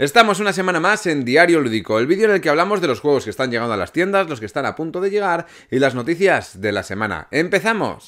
Estamos una semana más en Diario Lúdico, el vídeo en el que hablamos de los juegos que están llegando a las tiendas, los que están a punto de llegar y las noticias de la semana. ¡Empezamos!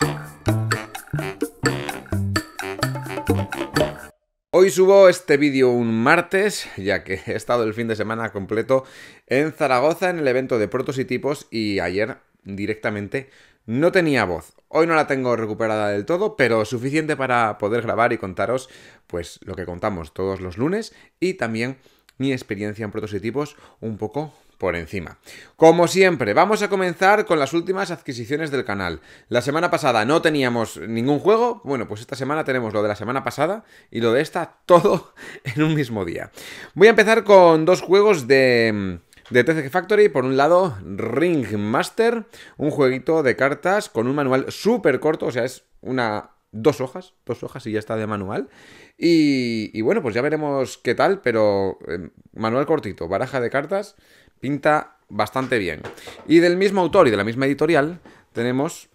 Hoy subo este vídeo un martes, ya que he estado el fin de semana completo en Zaragoza en el evento de protos y tipos y ayer directamente no tenía voz. Hoy no la tengo recuperada del todo, pero suficiente para poder grabar y contaros pues lo que contamos todos los lunes y también mi experiencia en prototipos un poco por encima. Como siempre, vamos a comenzar con las últimas adquisiciones del canal. La semana pasada no teníamos ningún juego, bueno, pues esta semana tenemos lo de la semana pasada y lo de esta todo en un mismo día. Voy a empezar con dos juegos de mm, de TCG Factory, por un lado, Ring Master, un jueguito de cartas con un manual súper corto, o sea, es una dos hojas, dos hojas y ya está de manual. Y, bueno, pues ya veremos qué tal, pero eh, manual cortito, baraja de cartas, pinta bastante bien. Y del mismo autor y de la misma editorial tenemos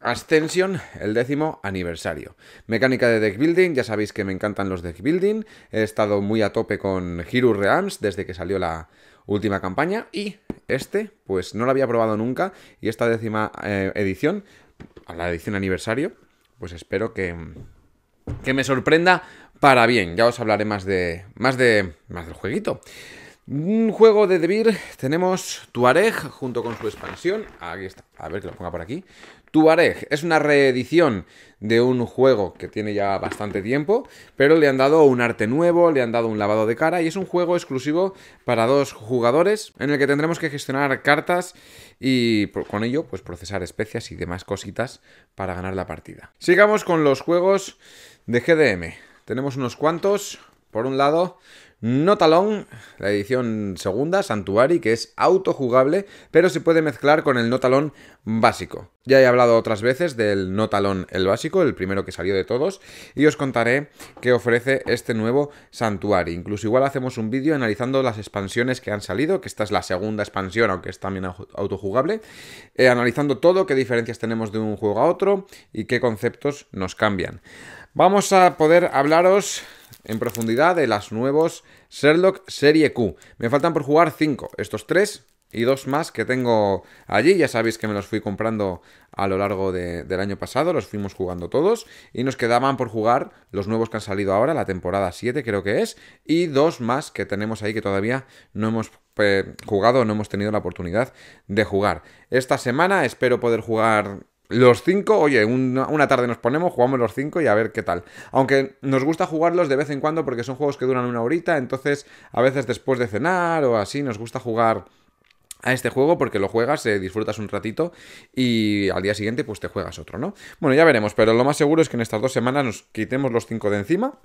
Ascension, el décimo aniversario. Mecánica de deck building, ya sabéis que me encantan los deck building. He estado muy a tope con Hero Reams desde que salió la, última campaña y este pues no lo había probado nunca y esta décima eh, edición, a la edición aniversario, pues espero que, que me sorprenda para bien. Ya os hablaré más de más de más del jueguito. Un juego de Debir tenemos Tuareg junto con su expansión. Aquí está. A ver que lo ponga por aquí. Tuareg es una reedición de un juego que tiene ya bastante tiempo, pero le han dado un arte nuevo, le han dado un lavado de cara y es un juego exclusivo para dos jugadores en el que tendremos que gestionar cartas y con ello pues procesar especias y demás cositas para ganar la partida. Sigamos con los juegos de GDM. Tenemos unos cuantos. Por un lado, Notalón, la edición segunda, Santuari, que es autojugable, pero se puede mezclar con el Notalón básico. Ya he hablado otras veces del Notalón el básico, el primero que salió de todos, y os contaré qué ofrece este nuevo Santuari. Incluso igual hacemos un vídeo analizando las expansiones que han salido, que esta es la segunda expansión, aunque es también autojugable, eh, analizando todo, qué diferencias tenemos de un juego a otro y qué conceptos nos cambian. Vamos a poder hablaros en profundidad de las nuevos Sherlock Serie Q. Me faltan por jugar 5, estos 3 y dos más que tengo allí. Ya sabéis que me los fui comprando a lo largo del año pasado, los fuimos jugando todos. Y nos quedaban por jugar los nuevos que han salido ahora, la temporada 7 creo que es, y dos más que tenemos ahí que todavía no hemos eh, jugado, no hemos tenido la oportunidad de jugar. Esta semana espero poder jugar los cinco, oye, una, tarde nos ponemos, jugamos los cinco y a ver qué tal. Aunque nos gusta jugarlos de vez en cuando porque son juegos que duran una horita, entonces a veces después de cenar o así nos gusta jugar a este juego porque lo juegas, eh, disfrutas un ratito y al día siguiente pues te juegas otro, ¿no? Bueno, ya veremos, pero lo más seguro es que en estas dos semanas nos quitemos los cinco de encima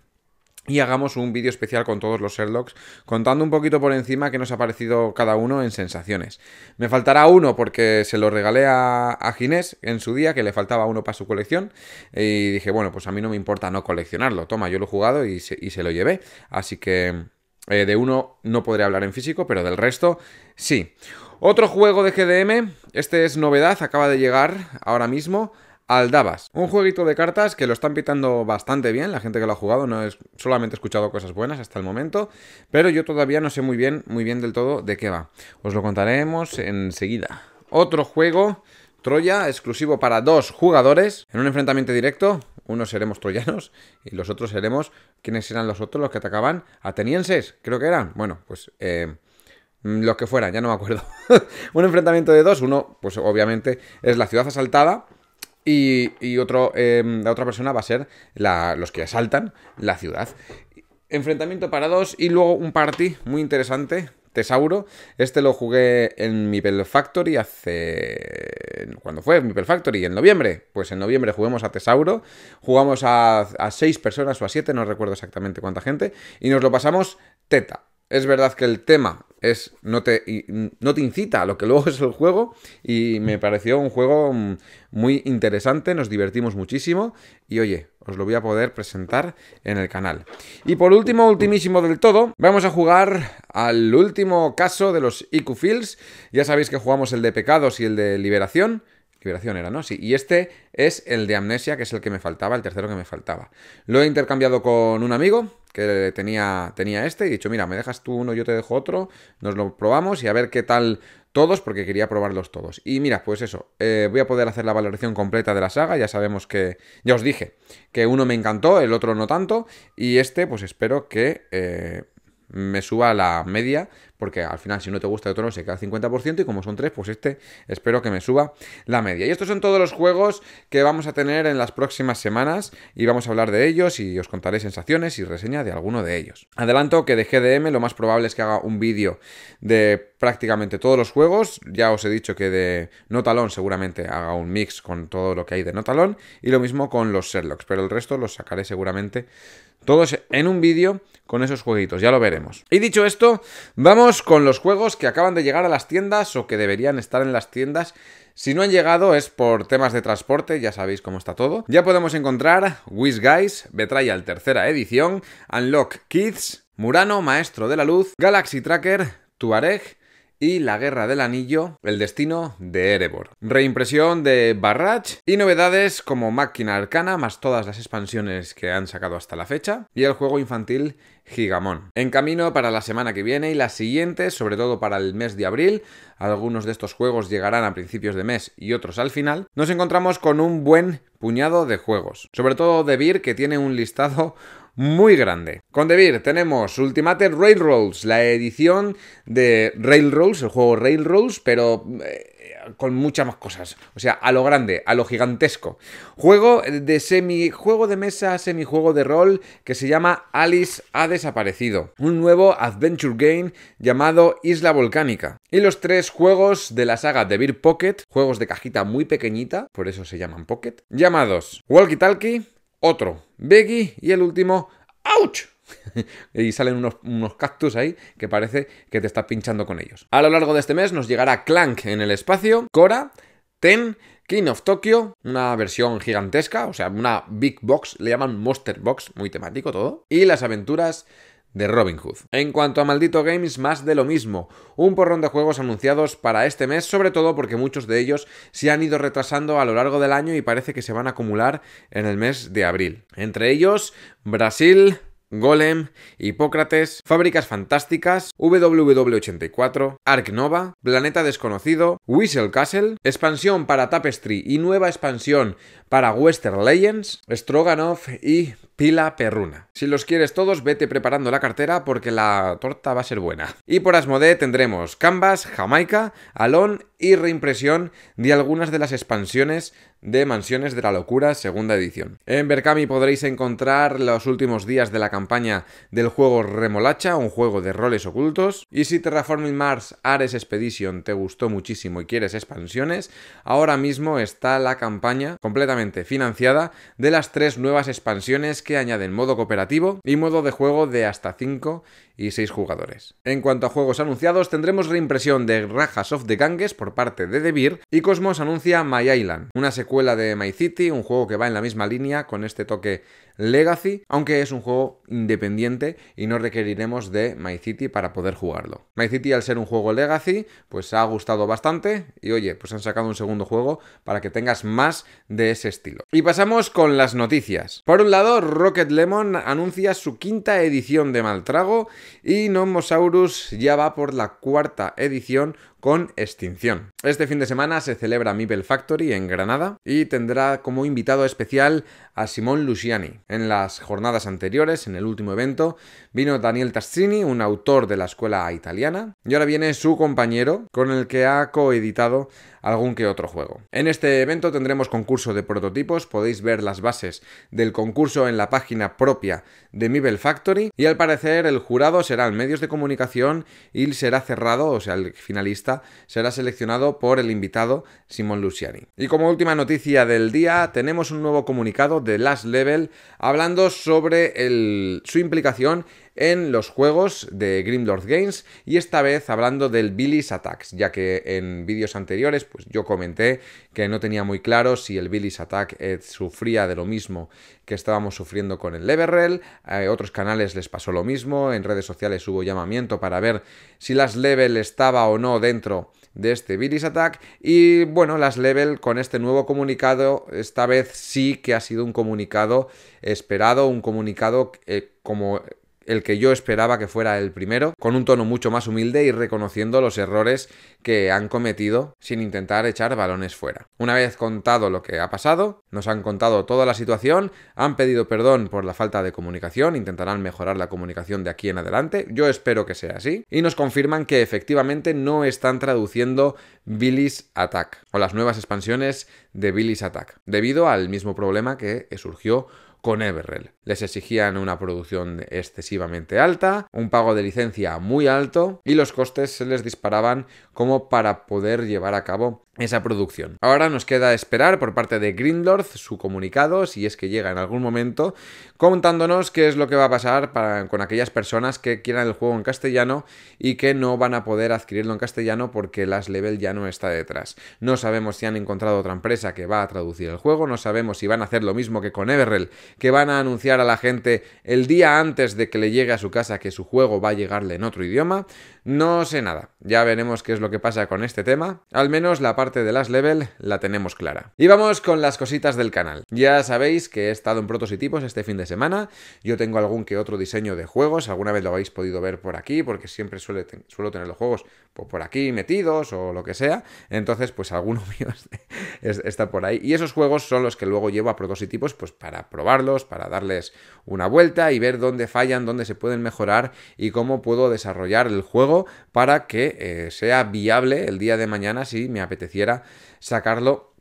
y hagamos un vídeo especial con todos los Sherlocks, contando un poquito por encima qué nos ha parecido cada uno en sensaciones. Me faltará uno porque se lo regalé a, Ginés en su día, que le faltaba uno para su colección, y dije, bueno, pues a mí no me importa no coleccionarlo, toma, yo lo he jugado y se, lo llevé, así que eh, de uno no podré hablar en físico, pero del resto sí. Otro juego de GDM, este es novedad, acaba de llegar ahora mismo Aldabas, un jueguito de cartas que lo están pitando bastante bien, la gente que lo ha jugado, no es solamente he escuchado cosas buenas hasta el momento, pero yo todavía no sé muy bien, muy bien del todo de qué va. Os lo contaremos enseguida. Otro juego Troya, exclusivo para dos jugadores, en un enfrentamiento directo. Unos seremos troyanos y los otros seremos. ¿Quiénes eran los otros los que atacaban? Atenienses, creo que eran. Bueno, pues eh, mm, los que fueran, ya no me acuerdo. un enfrentamiento de dos. Uno, pues obviamente, es la ciudad asaltada y, otro, em, la otra persona va a ser los que asaltan la ciudad. Enfrentamiento para dos y luego un party muy interesante. Tesauro. Este lo jugué en Mipel Factory hace. ¿Cuándo fue? Mipel Factory, en noviembre. Pues en noviembre jugamos a Tesauro. Jugamos a seis personas o a siete, no recuerdo exactamente cuánta gente. Y nos lo pasamos teta. Es verdad que el tema es no te, no te incita a lo que luego es el juego y me pareció un juego mm, muy interesante, nos divertimos muchísimo y oye, os lo voy a poder presentar en el canal. Y por último, ultimísimo del todo, vamos a jugar al último caso de los IQ Fields. Ya sabéis que jugamos el de pecados y el de liberación. Liberación era, ¿no? Sí. Y este es el de Amnesia, que es el que me faltaba, el tercero que me faltaba. Lo he intercambiado con un amigo que tenía, tenía este y he dicho, mira, me dejas tú uno, yo te dejo otro, nos lo probamos y a ver qué tal todos, porque quería probarlos todos. Y mira, pues eso, eh, voy a poder hacer la valoración completa de la saga, ya sabemos que, ya os dije, que uno me encantó, el otro no tanto, y este, pues espero que eh, me suba la media, porque al final si no te gusta de otro no se queda 50% y como son tres, pues este espero que me suba la media. Y estos son todos los juegos que vamos a tener en las próximas semanas y vamos a hablar de ellos y os contaré sensaciones y reseña de alguno de ellos. Adelanto que de GDM lo más probable es que haga un vídeo de prácticamente todos los juegos, ya os he dicho que de Notalón seguramente haga un mix con todo lo que hay de Notalón y lo mismo con los Sherlocks, pero el resto los sacaré seguramente todos en un vídeo con esos jueguitos, ya lo veremos. Y dicho esto, vamos con los juegos que acaban de llegar a las tiendas o que deberían estar en las tiendas. Si no han llegado es por temas de transporte, ya sabéis cómo está todo. Ya podemos encontrar Wiz Guys, Betrayal tercera edición, Unlock Kids, Murano, Maestro de la Luz, Galaxy Tracker, Tuareg, y La Guerra del Anillo, El Destino de Erebor. Reimpresión de Barrage y novedades como Máquina Arcana, más todas las expansiones que han sacado hasta la fecha, y el juego infantil Gigamon. En camino para la semana que viene y la siguiente, sobre todo para el mes de abril, algunos de estos juegos llegarán a principios de mes y otros al final, nos encontramos con un buen puñado de juegos. Sobre todo De Beer, que tiene un listado muy grande. Con Devir tenemos Ultimate Railroads, la edición de Railroads, el juego Railroads, pero... Eh, con muchas más cosas. O sea, a lo grande, a lo gigantesco. Juego de semi. juego de mesa, semijuego de rol que se llama Alice ha desaparecido. Un nuevo adventure game llamado Isla Volcánica. Y los tres juegos de la saga de Beer Pocket, juegos de cajita muy pequeñita, por eso se llaman Pocket, llamados Walkie Talkie, otro Becky y el último Ouch. y salen unos, unos, cactus ahí que parece que te estás pinchando con ellos. A lo largo de este mes nos llegará Clank en el espacio, Cora, Ten, King of Tokyo, una versión gigantesca, o sea, una big box, le llaman Monster Box, muy temático todo, y las aventuras de Robin Hood. En cuanto a Maldito Games, más de lo mismo, un porrón de juegos anunciados para este mes, sobre todo porque muchos de ellos se han ido retrasando a lo largo del año y parece que se van a acumular en el mes de abril. Entre ellos, Brasil, Golem, Hipócrates, Fábricas Fantásticas, WW84, Ark Nova, Planeta Desconocido, Whistle Castle, expansión para Tapestry y nueva expansión para Western Legends, Stroganoff y pila perruna. Si los quieres todos, vete preparando la cartera porque la torta va a ser buena. Y por Asmodee tendremos Canvas, Jamaica, Alon y reimpresión de algunas de las expansiones de Mansiones de la Locura segunda edición. En Berkami podréis encontrar los últimos días de la campaña del juego Remolacha, un juego de roles ocultos. Y si Terraforming Mars Ares Expedition te gustó muchísimo y quieres expansiones, ahora mismo está la campaña completamente financiada de las tres nuevas expansiones que que añaden modo cooperativo y modo de juego de hasta 5 y 6 jugadores. En cuanto a juegos anunciados, tendremos reimpresión de Rajas of the Ganges por parte de Devir y Cosmos anuncia My Island, una secuela de My City, un juego que va en la misma línea con este toque Legacy, aunque es un juego independiente y no requeriremos de My City para poder jugarlo. My City, al ser un juego Legacy, pues ha gustado bastante y oye, pues han sacado un segundo juego para que tengas más de ese estilo. Y pasamos con las noticias. Por un lado, Rocket Lemon anuncia su quinta edición de Maltrago y Nomosaurus ya va por la cuarta edición con Extinción. Este fin de semana se celebra Mibel Factory en Granada y tendrá como invitado especial a Simón Luciani. En las jornadas anteriores, en el último evento, vino Daniel Tastrini, un autor de la escuela italiana, y ahora viene su compañero con el que ha coeditado algún que otro juego. En este evento tendremos concurso de prototipos, podéis ver las bases del concurso en la página propia de Mibel Factory y al parecer el jurado será en medios de comunicación y será cerrado, o sea, el finalista será seleccionado por el invitado Simón Luciani. Y como última noticia del día, tenemos un nuevo comunicado de Last Level hablando sobre su implicación en los juegos de Grimlord Games y esta vez hablando del Billy's Attacks, ya que en vídeos anteriores pues yo comenté que no tenía muy claro si el Billy's Attack eh, sufría de lo mismo que estábamos sufriendo con el Leverrel, a otros canales les pasó lo mismo, en redes sociales hubo llamamiento para ver si las level estaba o no dentro de este Billy's Attack y bueno, las level con este nuevo comunicado esta vez sí que ha sido un comunicado esperado, un comunicado eh, como el que yo esperaba que fuera el primero, con un tono mucho más humilde y reconociendo los errores que han cometido sin intentar echar balones fuera. Una vez contado lo que ha pasado, nos han contado toda la situación, han pedido perdón por la falta de comunicación, intentarán mejorar la comunicación de aquí en adelante, yo espero que sea así, y nos confirman que efectivamente no están traduciendo Billy's Attack o las nuevas expansiones de Billy's Attack, debido al mismo problema que surgió con Everrell les exigían una producción excesivamente alta, un pago de licencia muy alto y los costes se les disparaban como para poder llevar a cabo esa producción. Ahora nos queda esperar por parte de Grindlord su comunicado, si es que llega en algún momento, contándonos qué es lo que va a pasar con aquellas personas que quieran el juego en castellano y que no van a poder adquirirlo en castellano porque Last Level ya no está detrás. No sabemos si han encontrado otra empresa que va a traducir el juego, no sabemos si van a hacer lo mismo que con Everrell, que van a anunciar a la gente el día antes de que le llegue a su casa que su juego va a llegarle en otro idioma. No sé nada, ya veremos qué es lo que pasa con este tema. Al menos la parte de las level la tenemos clara. Y vamos con las cositas del canal. Ya sabéis que he estado en prototipos este fin de semana. Yo tengo algún que otro diseño de juegos, alguna vez lo habéis podido ver por aquí, porque siempre suele suelo tener los juegos pues, por aquí metidos o lo que sea. Entonces, pues alguno mío está por ahí. Y esos juegos son los que luego llevo a prototipos pues, para probarlos, para darle una vuelta y ver dónde fallan, dónde se pueden mejorar y cómo puedo desarrollar el juego para que eh, sea viable el día de mañana si me apeteciera sacarlo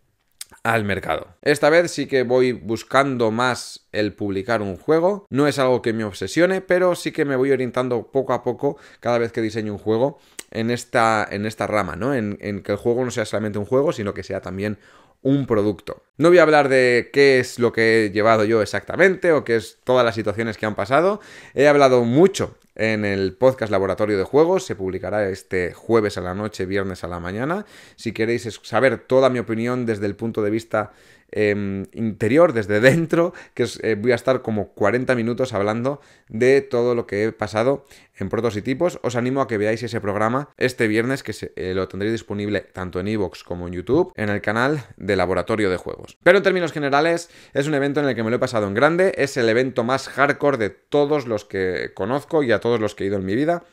al mercado. Esta vez sí que voy buscando más el publicar un juego. No es algo que me obsesione, pero sí que me voy orientando poco a poco cada vez que diseño un juego en esta, en esta rama, ¿no? En, en que el juego no sea solamente un juego, sino que sea también un producto. No voy a hablar de qué es lo que he llevado yo exactamente o qué es todas las situaciones que han pasado. He hablado mucho en el podcast Laboratorio de Juegos, se publicará este jueves a la noche, viernes a la mañana. Si queréis saber toda mi opinión desde el punto de vista Em, interior, desde dentro, que eh, voy a estar como 40 minutos hablando de todo lo que he pasado en protos y tipos. Os animo a que veáis ese programa este viernes, que eh, lo tendréis disponible tanto en iVoox como en YouTube, en el canal de Laboratorio de Juegos. Pero en términos generales, es un evento en el que me lo he pasado en grande, es el evento más hardcore de todos los que conozco y a todos los que he ido en mi vida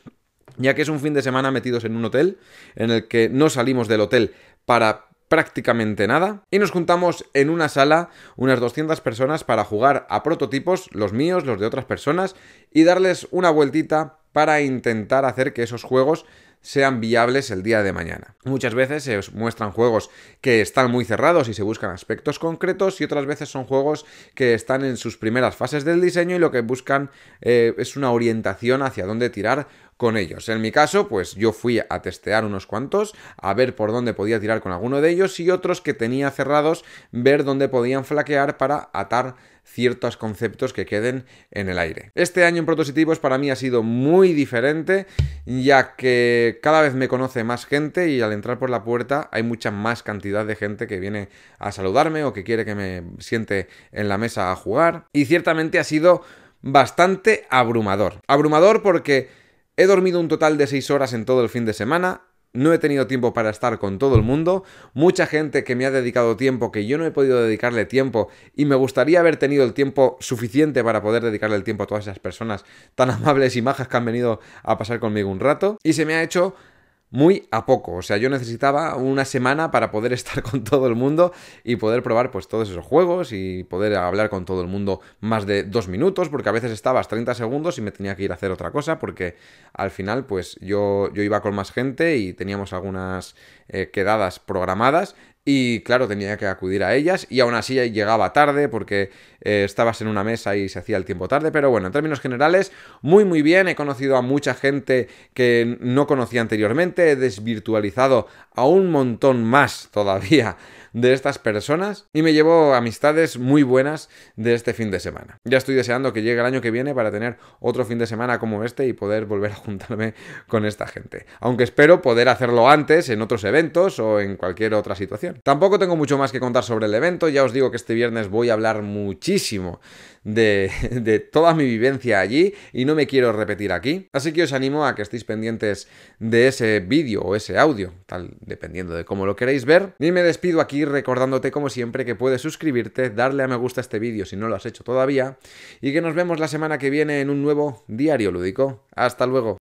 ya que es un fin de semana metidos en un hotel, en el que no salimos del hotel para prácticamente nada y nos juntamos en una sala unas 200 personas para jugar a prototipos, los míos, los de otras personas, y darles una vueltita para intentar hacer que esos juegos sean viables el día de mañana. Muchas veces se muestran juegos que están muy cerrados y se buscan aspectos concretos y otras veces son juegos que están en sus primeras fases del diseño y lo que buscan eh, es una orientación hacia dónde tirar con ellos. En mi caso, pues yo fui a testear unos cuantos, a ver por dónde podía tirar con alguno de ellos y otros que tenía cerrados, ver dónde podían flaquear para atar ciertos conceptos que queden en el aire. Este año en prototipos para mí ha sido muy diferente, ya que cada vez me conoce más gente y al entrar por la puerta hay mucha más cantidad de gente que viene a saludarme o que quiere que me siente en la mesa a jugar. Y ciertamente ha sido bastante abrumador. Abrumador porque He dormido un total de 6 horas en todo el fin de semana, no he tenido tiempo para estar con todo el mundo, mucha gente que me ha dedicado tiempo que yo no he podido dedicarle tiempo y me gustaría haber tenido el tiempo suficiente para poder dedicarle el tiempo a todas esas personas tan amables y majas que han venido a pasar conmigo un rato y se me ha hecho muy a poco. O sea, yo necesitaba una semana para poder estar con todo el mundo y poder probar pues todos esos juegos y poder hablar con todo el mundo más de dos minutos, porque a veces estabas 30 segundos y me tenía que ir a hacer otra cosa, porque al final pues yo, yo iba con más gente y teníamos algunas eh, quedadas programadas y claro, tenía que acudir a ellas y aún así llegaba tarde porque eh, estabas en una mesa y se hacía el tiempo tarde. Pero bueno, en términos generales, muy muy bien. He conocido a mucha gente que no conocía anteriormente. He desvirtualizado a un montón más todavía de estas personas y me llevo amistades muy buenas de este fin de semana. Ya estoy deseando que llegue el año que viene para tener otro fin de semana como este y poder volver a juntarme con esta gente. Aunque espero poder hacerlo antes en otros eventos o en cualquier otra situación. Tampoco tengo mucho más que contar sobre el evento, ya os digo que este viernes voy a hablar muchísimo de, toda mi vivencia allí y no me quiero repetir aquí. Así que os animo a que estéis pendientes de ese vídeo o ese audio, tal dependiendo de cómo lo queréis ver. Y me despido aquí recordándote como siempre que puedes suscribirte, darle a me gusta a este vídeo si no lo has hecho todavía y que nos vemos la semana que viene en un nuevo diario lúdico. Hasta luego.